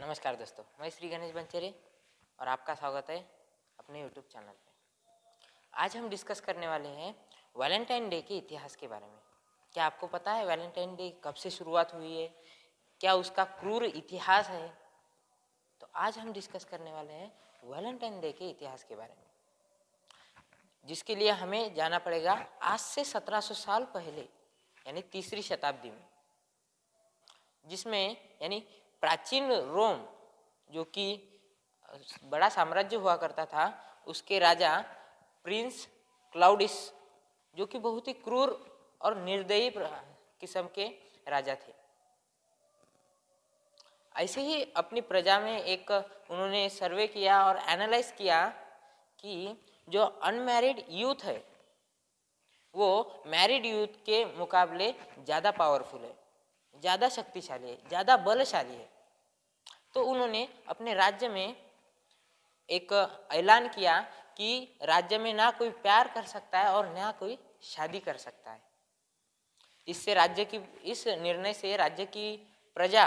नमस्कार दोस्तों मैं श्री गणेश बंचेरी और आपका स्वागत है अपने यूट्यूब चैनल पे आज हम डिस्कस करने वाले हैं वैलेंटाइन डे के इतिहास के बारे में क्या आपको पता है वैलेंटाइन डे कब से शुरुआत हुई है क्या उसका क्रूर इतिहास है तो आज हम डिस्कस करने वाले हैं वैलेंटाइन डे के इतिहास के बारे में जिसके लिए हमें जाना पड़ेगा आज से सत्रह साल पहले यानी तीसरी शताब्दी में जिसमें यानी प्राचीन रोम जो कि बड़ा साम्राज्य हुआ करता था उसके राजा प्रिंस क्लाउडिस जो कि बहुत ही क्रूर और निर्दयी किस्म के राजा थे ऐसे ही अपनी प्रजा में एक उन्होंने सर्वे किया और एनालाइज किया कि जो अनमैरिड यूथ है वो मैरिड यूथ के मुकाबले ज़्यादा पावरफुल है ज़्यादा शक्तिशाली है ज़्यादा बलशाली है तो उन्होंने अपने राज्य में एक ऐलान किया कि राज्य में ना कोई प्यार कर सकता है और ना कोई शादी कर सकता है इससे राज्य की इस निर्णय से राज्य की प्रजा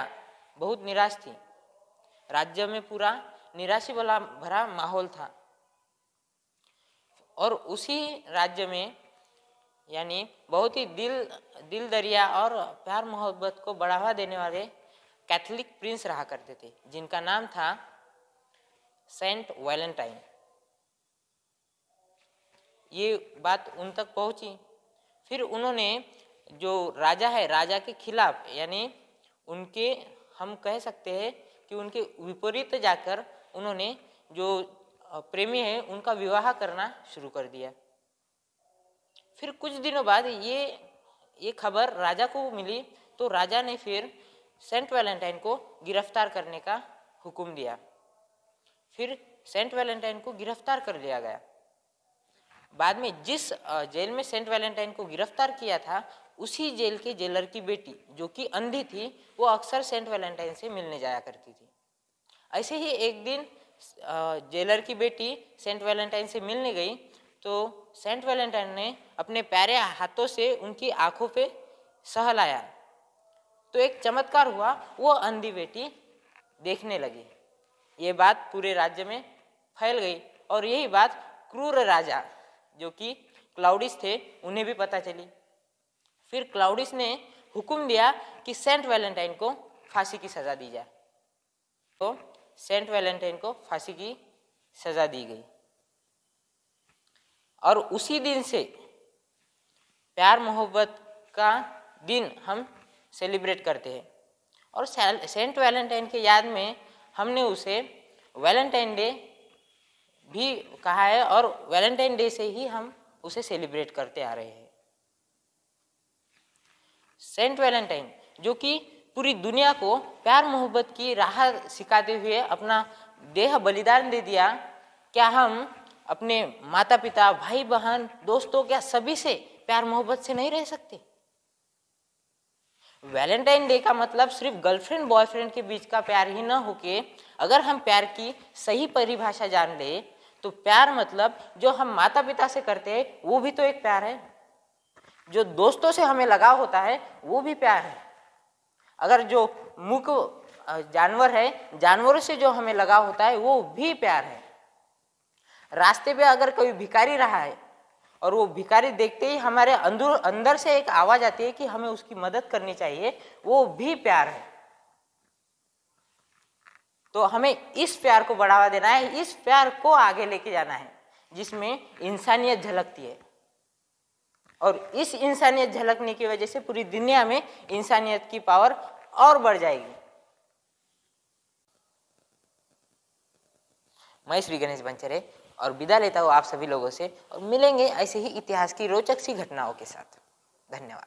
बहुत निराश थी राज्य में पूरा निराशी वाला भरा माहौल था और उसी राज्य में यानी बहुत ही दिल दिल दरिया और प्यार मोहब्बत को बढ़ावा देने वाले कैथोलिक प्रिंस रहा करते थे जिनका नाम था सेंट वैलेंटाइन ये बात उन तक पहुंची फिर उन्होंने जो राजा है राजा के खिलाफ यानी उनके हम कह सकते हैं कि उनके विपरीत जाकर उन्होंने जो प्रेमी है उनका विवाह करना शुरू कर दिया फिर कुछ दिनों बाद ये ये खबर राजा को मिली तो राजा ने फिर सेंट वैलेंटाइन को गिरफ्तार करने का हुक्म दिया फिर सेंट वैलेंटाइन को गिरफ्तार कर लिया गया बाद में जिस जेल में सेंट वैलेंटाइन को गिरफ्तार किया था उसी जेल के जेलर की बेटी जो कि अंधी थी वो अक्सर सेंट वैलेंटाइन से मिलने जाया करती थी ऐसे ही एक दिन जेलर की बेटी सेंट वैलेंटाइन से मिलने गई तो सेंट वैलेंटाइन ने अपने प्यारे हाथों से उनकी आंखों पे सहलाया तो एक चमत्कार हुआ वो अंधी बेटी देखने लगी ये बात पूरे राज्य में फैल गई और यही बात क्रूर राजा जो कि क्लाउडिस थे उन्हें भी पता चली फिर क्लाउडिस ने हुक्म दिया कि सेंट वैलेंटाइन को फांसी की सज़ा दी जाए तो सेंट वैलेंटाइन को फांसी की सज़ा दी गई और उसी दिन से प्यार मोहब्बत का दिन हम सेलिब्रेट करते हैं और सेंट वैलेंटाइन के याद में हमने उसे वैलेंटाइन डे भी कहा है और वैलेंटाइन डे से ही हम उसे सेलिब्रेट करते आ रहे हैं सेंट वैलेंटाइन जो कि पूरी दुनिया को प्यार मोहब्बत की राह सिखाते हुए अपना देह बलिदान दे दिया क्या हम अपने माता पिता भाई बहन दोस्तों क्या सभी से प्यार मोहब्बत से नहीं रह सकते वैलेंटाइन डे का मतलब सिर्फ गर्लफ्रेंड बॉयफ्रेंड के बीच का प्यार ही ना होके अगर हम प्यार की सही परिभाषा जान ले तो प्यार मतलब जो हम माता पिता से करते हैं वो भी तो एक प्यार है जो दोस्तों से हमें लगाव होता है वो भी प्यार है अगर जो मुख जानवर है जानवरों से जो हमें लगाव होता है वो भी प्यार है रास्ते पे अगर कोई भिखारी रहा है और वो भिखारी देखते ही हमारे अंदर अंदर से एक आवाज आती है कि हमें उसकी मदद करनी चाहिए वो भी प्यार है तो हमें इस प्यार को बढ़ावा देना है इस प्यार को आगे लेके जाना है जिसमें इंसानियत झलकती है और इस इंसानियत झलकने की वजह से पूरी दुनिया में इंसानियत की पावर और बढ़ जाएगी मैं श्री गणेश बंचरे और विदा लेता हूँ आप सभी लोगों से और मिलेंगे ऐसे ही इतिहास की रोचक सी घटनाओं के साथ धन्यवाद